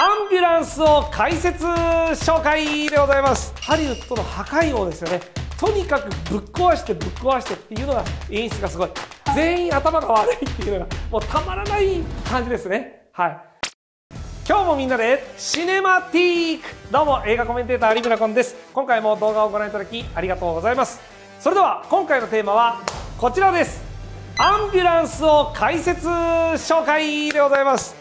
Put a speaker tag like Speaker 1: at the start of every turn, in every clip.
Speaker 1: アンビュランスを解説紹介でございますハリウッドの破壊王ですよねとにかくぶっ壊してぶっ壊してっていうのが演出がすごい全員頭が悪いっていうのがもうたまらない感じですねはい今日もみんなでシネマティークどうも映画コメンテーター有村コンです今回も動画をご覧いただきありがとうございますそれでは今回のテーマはこちらですアンビュランスを解説紹介でございます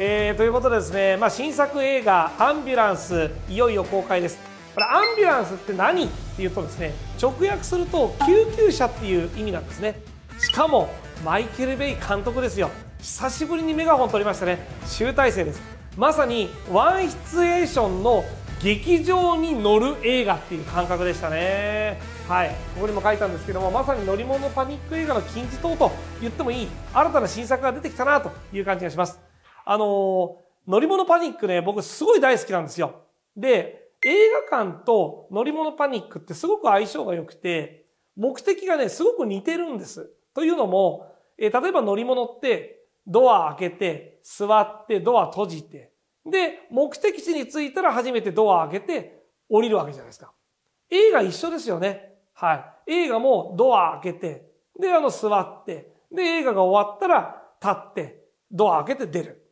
Speaker 1: えー、ということでですね、まあ、新作映画「アンビュランス」いよいよ公開ですこれアンビュランスって何っていうとですね直訳すると救急車っていう意味なんですねしかもマイケル・ベイ監督ですよ久しぶりにメガホン取りましたね集大成ですまさにワンシチュエーションの劇場に乗る映画っていう感覚でしたねはいここにも書いたんですけどもまさに乗り物パニック映画の金字塔と言ってもいい新たな新作が出てきたなという感じがしますあの、乗り物パニックね、僕すごい大好きなんですよ。で、映画館と乗り物パニックってすごく相性が良くて、目的がね、すごく似てるんです。というのも、えー、例えば乗り物って、ドア開けて、座って、ドア閉じて、で、目的地に着いたら初めてドア開けて、降りるわけじゃないですか。映画一緒ですよね。はい。映画もドア開けて、で、あの、座って、で、映画が終わったら、立って、ドア開けて出る。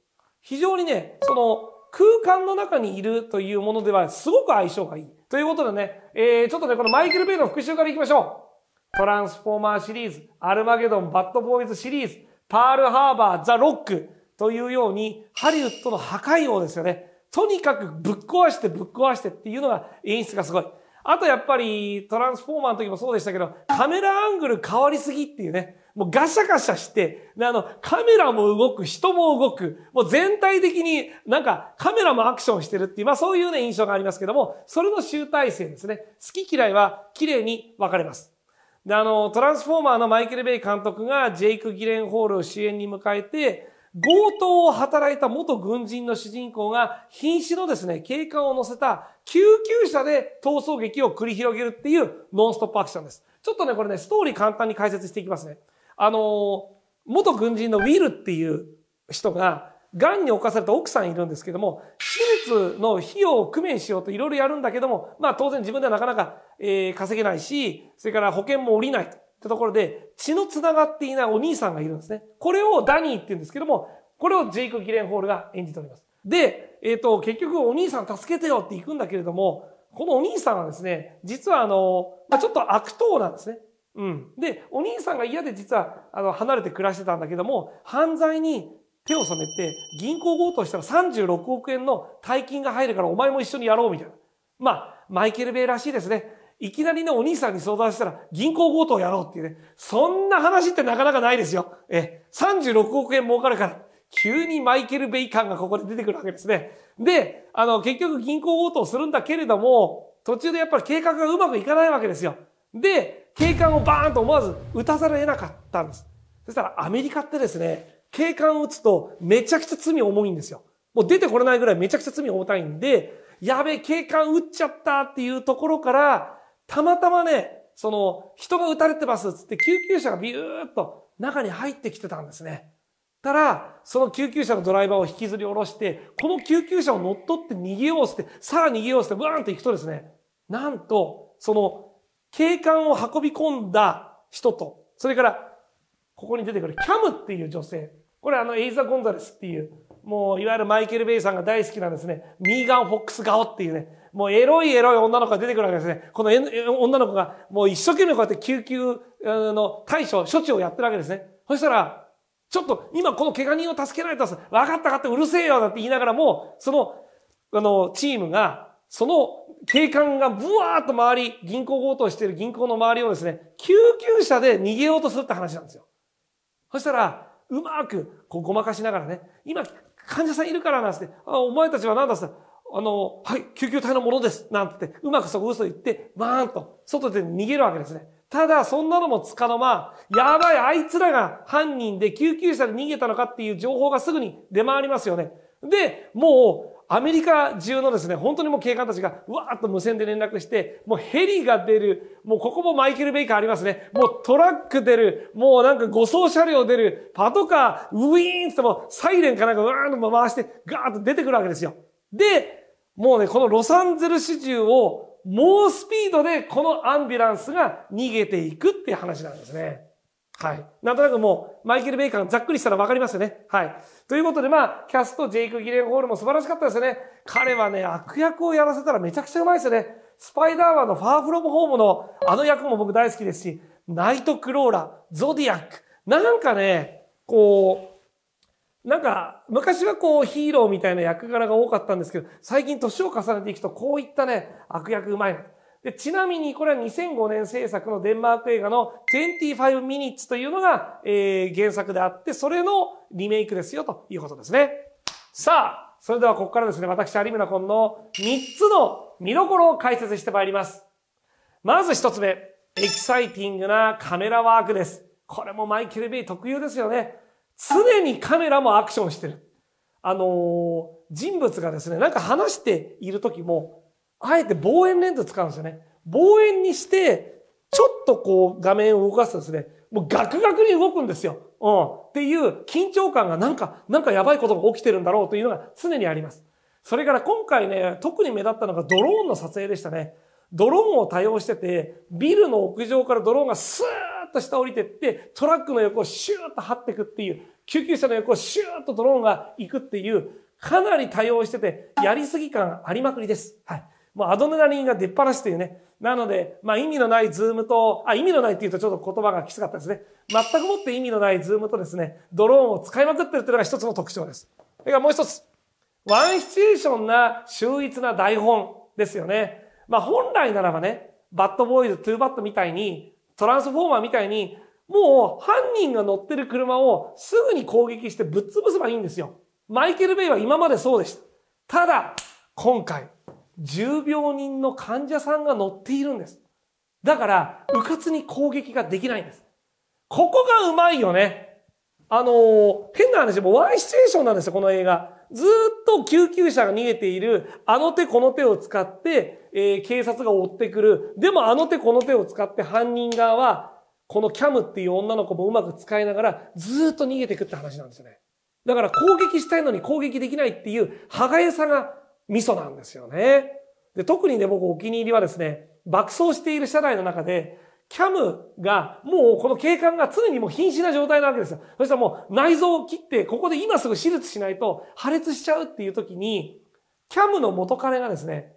Speaker 1: 非常にね、その空間の中にいるというものではすごく相性がいい。ということでね、えー、ちょっとね、このマイケル・ベイの復習からいきましょう。トランスフォーマーシリーズ、アルマゲドン、バッドボーイズシリーズ、パールハーバー、ザ・ロックというように、ハリウッドの破壊王ですよね。とにかくぶっ壊してぶっ壊してっていうのが演出がすごい。あとやっぱりトランスフォーマーの時もそうでしたけど、カメラアングル変わりすぎっていうね。もうガシャガシャして、で、あの、カメラも動く、人も動く、もう全体的になんかカメラもアクションしてるっていう、まあそういうね印象がありますけども、それの集大成ですね。好き嫌いは綺麗に分かれます。で、あの、トランスフォーマーのマイケル・ベイ監督がジェイク・ギレンホールを主演に迎えて、強盗を働いた元軍人の主人公が瀕死のですね、警官を乗せた救急車で逃走劇を繰り広げるっていうノンストップアクションです。ちょっとね、これね、ストーリー簡単に解説していきますね。あの、元軍人のウィルっていう人が、癌に侵された奥さんいるんですけども、手術の費用を工面しようといろいろやるんだけども、まあ当然自分ではなかなか、えー、稼げないし、それから保険も下りないってところで、血の繋がっていないお兄さんがいるんですね。これをダニーって言うんですけども、これをジェイク・ギレンホールが演じております。で、えっ、ー、と、結局お兄さん助けてよって行くんだけれども、このお兄さんはですね、実はあの、まあ、ちょっと悪党なんですね。うん。で、お兄さんが嫌で実は、あの、離れて暮らしてたんだけども、犯罪に手を染めて、銀行強盗したら36億円の大金が入るからお前も一緒にやろうみたいな。まあ、マイケル・ベイらしいですね。いきなりね、お兄さんに相談したら、銀行強盗をやろうっていうね。そんな話ってなかなかないですよ。え、36億円儲かるから。急にマイケル・ベイ感がここで出てくるわけですね。で、あの、結局銀行強盗をするんだけれども、途中でやっぱり計画がうまくいかないわけですよ。で、警官をバーンと思わず撃たざるを得なかったんです。そしたらアメリカってですね、警官を撃つとめちゃくちゃ罪重いんですよ。もう出てこれないぐらいめちゃくちゃ罪重たいんで、やべえ、警官撃っちゃったっていうところから、たまたまね、その、人が撃たれてますっつって救急車がビューっと中に入ってきてたんですね。たら、その救急車のドライバーを引きずり下ろして、この救急車を乗っ取って逃げようって、さあ逃げようって、ブーンと行くとですね、なんと、その警官を運び込んだ人と、それから、ここに出てくるキャムっていう女性。これあのエイザ・ゴンザレスっていう、もういわゆるマイケル・ベイさんが大好きなんですね。ミーガン・フォックス顔っていうね、もうエロいエロい女の子が出てくるわけですね。この女の子がもう一生懸命こうやって救急の対処、処置をやってるわけですね。そしたら、ちょっと今この怪我人を助けられたんです。分かったかってうるせえよなんて言いながらも、その、あの、チームがその警官がブワーッと回り、銀行強盗している銀行の周りをですね、救急車で逃げようとするって話なんですよ。そしたら、うまく、こう、ごまかしながらね、今、患者さんいるからなんって、あ、お前たちは何だっすあの、はい、救急隊のものです、なんて、うまくそこ嘘言って、バーンと、外で逃げるわけですね。ただ、そんなのもつかの間、やばい、あいつらが犯人で救急車で逃げたのかっていう情報がすぐに出回りますよね。で、もう、アメリカ中のですね、本当にもう警官たちが、うわーっと無線で連絡して、もうヘリが出る、もうここもマイケル・ベイカーありますね。もうトラック出る、もうなんか護送車両出る、パトカー、ウィーンってもうサイレンかなんかうーんと回して、ガーッと出てくるわけですよ。で、もうね、このロサンゼル市中を、猛スピードでこのアンビュランスが逃げていくっていう話なんですね。はい。なんとなくもう、マイケル・ベイカンざっくりしたらわかりますよね。はい。ということで、まあ、キャスト、ジェイク・ギレンホールも素晴らしかったですよね。彼はね、悪役をやらせたらめちゃくちゃうまいですよね。スパイダーマンのファーフロムホームのあの役も僕大好きですし、ナイト・クローラ、ゾディアック。なんかね、こう、なんか、昔はこうヒーローみたいな役柄が多かったんですけど、最近年を重ねていくと、こういったね、悪役うまいな。で、ちなみにこれは2005年制作のデンマーク映画の25 minutes というのが、えー、原作であって、それのリメイクですよということですね。さあ、それではここからですね、私、有村コンの3つの見どころを解説してまいります。まず1つ目、エキサイティングなカメラワークです。これもマイケル・ベイ特有ですよね。常にカメラもアクションしてる。あのー、人物がですね、なんか話している時も、あえて望遠レンズ使うんですよね。望遠にして、ちょっとこう画面を動かすとですね、もうガクガクに動くんですよ。うん。っていう緊張感がなんか、なんかやばいことが起きてるんだろうというのが常にあります。それから今回ね、特に目立ったのがドローンの撮影でしたね。ドローンを多用してて、ビルの屋上からドローンがスーッと下降りてって、トラックの横をシューッと張っていくっていう、救急車の横をシューッとドローンが行くっていう、かなり多用してて、やりすぎ感ありまくりです。はい。もうアドネナリンが出っ放しというね。なので、まあ意味のないズームと、あ、意味のないっていうとちょっと言葉がきつかったですね。全くもって意味のないズームとですね、ドローンを使いまくってるっていうのが一つの特徴です。それからもう一つ。ワンシチュエーションな秀逸な台本ですよね。まあ本来ならばね、バッドボーイズ、トゥーバットみたいに、トランスフォーマーみたいに、もう犯人が乗ってる車をすぐに攻撃してぶっ潰せばいいんですよ。マイケル・ベイは今までそうでした。ただ、今回、重病人の患者さんが乗っているんです。だから、うかつに攻撃ができないんです。ここがうまいよね。あのー、変な話、もうワンシチュエーションなんですよ、この映画。ずっと救急車が逃げている、あの手この手を使って、えー、警察が追ってくる。でもあの手この手を使って犯人側は、このキャムっていう女の子もうまく使いながら、ずっと逃げていくって話なんですよね。だから攻撃したいのに攻撃できないっていう歯がゆさが味噌なんですよね。で特にね、僕お気に入りはですね、爆走している車内の中で、キャムが、もうこの警官が常にもう瀕死な状態なわけですよ。そしたらもう内臓を切って、ここで今すぐ手術しないと破裂しちゃうっていう時に、キャムの元彼がですね、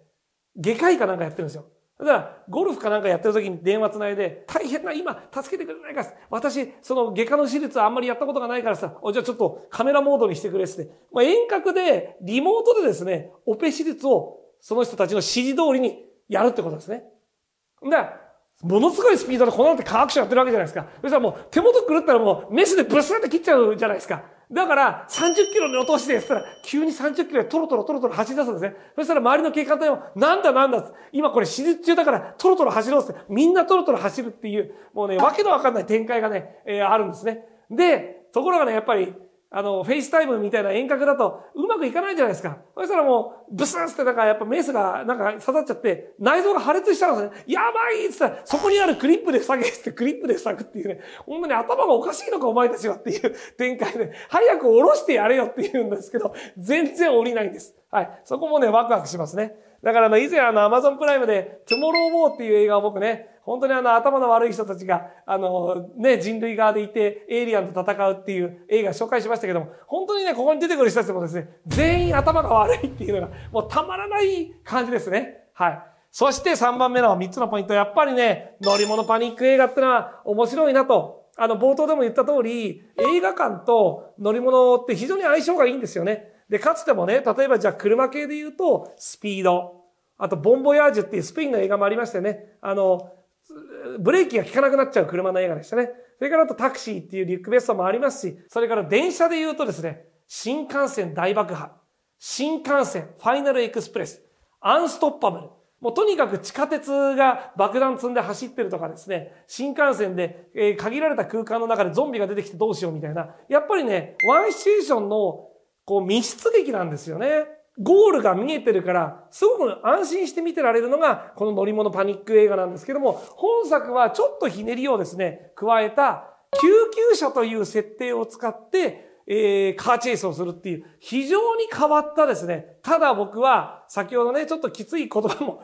Speaker 1: 外科医かなんかやってるんですよ。だから、ゴルフかなんかやってる時に電話つないで、大変な、今、助けてくれないか、私、その外科の手術はあんまりやったことがないからさ、じゃあちょっとカメラモードにしてくれって。まあ、遠隔で、リモートでですね、オペ手術をその人たちの指示通りにやるってことですね。だから、ものすごいスピードでこのって科学者やってるわけじゃないですか。そしたらもう手元狂ったらもうメスでブスって切っちゃうじゃないですか。だから30キロに落としてっったら急に30キロでトロトロトロトロ走り出すんですね。そしたら周りの警官隊もなんだなんだ今これ手術中だからトロトロ走ろうってみんなトロトロ走るっていうもうね、わけのわかんない展開がね、えー、あるんですね。で、ところがね、やっぱりあの、フェイスタイムみたいな遠隔だとうまくいかないじゃないですか。そしたらもう、ブスーってなんかやっぱメスがなんか刺さっちゃって、内臓が破裂しちゃうんですね。やばいっつったら、そこにあるクリップで塞げってクリップで塞ぐっていうね、ほんまに頭がおかしいのかお前たちはっていう展開で、早く下ろしてやれよって言うんですけど、全然降りないんです。はい。そこもね、ワクワクしますね。だからあの、以前あの、アマゾンプライムで、トゥモロー・ボーっていう映画を僕ね、本当にあの頭の悪い人たちが、あの、ね、人類側でいて、エイリアンと戦うっていう映画紹介しましたけども、本当にね、ここに出てくる人たちもですね、全員頭が悪いっていうのが、もうたまらない感じですね。はい。そして3番目の3つのポイント。やっぱりね、乗り物パニック映画ってのは面白いなと。あの、冒頭でも言った通り、映画館と乗り物って非常に相性がいいんですよね。で、かつてもね、例えばじゃあ車系で言うと、スピード。あと、ボンボヤージュっていうスペインの映画もありましてね、あの、ブレーキが効かなくなっちゃう車の映画でしたね。それからあとタクシーっていうリュックベストもありますし、それから電車で言うとですね、新幹線大爆破、新幹線ファイナルエクスプレス、アンストッパブル、もうとにかく地下鉄が爆弾積んで走ってるとかですね、新幹線で、え限られた空間の中でゾンビが出てきてどうしようみたいな、やっぱりね、ワンシチュエーションのこう密室劇なんですよね。ゴールが見えてるから、すごく安心して見てられるのが、この乗り物パニック映画なんですけども、本作はちょっとひねりをですね、加えた、救急車という設定を使って、えー、カーチェイスをするっていう、非常に変わったですね。ただ僕は、先ほどね、ちょっときつい言葉も、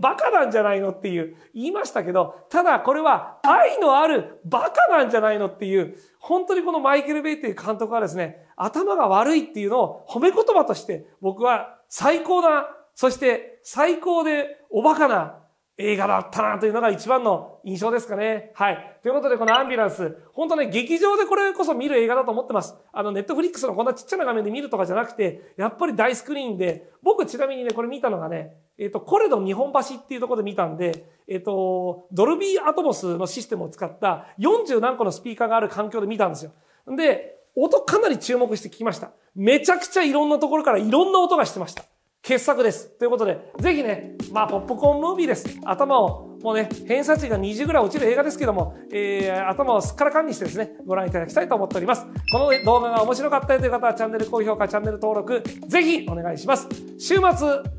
Speaker 1: バカなんじゃないのっていう、言いましたけど、ただこれは愛のあるバカなんじゃないのっていう、本当にこのマイケル・ベイという監督はですね、頭が悪いっていうのを褒め言葉として僕は最高な、そして最高でおバカな映画だったなというのが一番の印象ですかね。はい。ということで、このアンビュランス、本当ね、劇場でこれこそ見る映画だと思ってます。あの、ネットフリックスのこんなちっちゃな画面で見るとかじゃなくて、やっぱり大スクリーンで、僕ちなみにね、これ見たのがね、えっ、と、コレド日本橋っていうところで見たんで、えっ、と、ドルビーアトモスのシステムを使った40何個のスピーカーがある環境で見たんですよ。で、音かなり注目して聞きました。めちゃくちゃいろんなところからいろんな音がしてました。傑作です。ということで、ぜひね、まあ、ポップコーンムービーです。頭を、もうね、偏差値が20ぐらい落ちる映画ですけども、えー、頭をすっからかんにしてですね、ご覧いただきたいと思っております。この動画が面白かったよという方は、チャンネル高評価、チャンネル登録、ぜひお願いします。週末、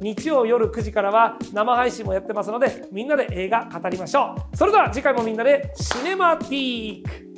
Speaker 1: 日曜夜9時からは生配信もやってますので、みんなで映画語りましょう。それでは次回もみんなで、シネマティーク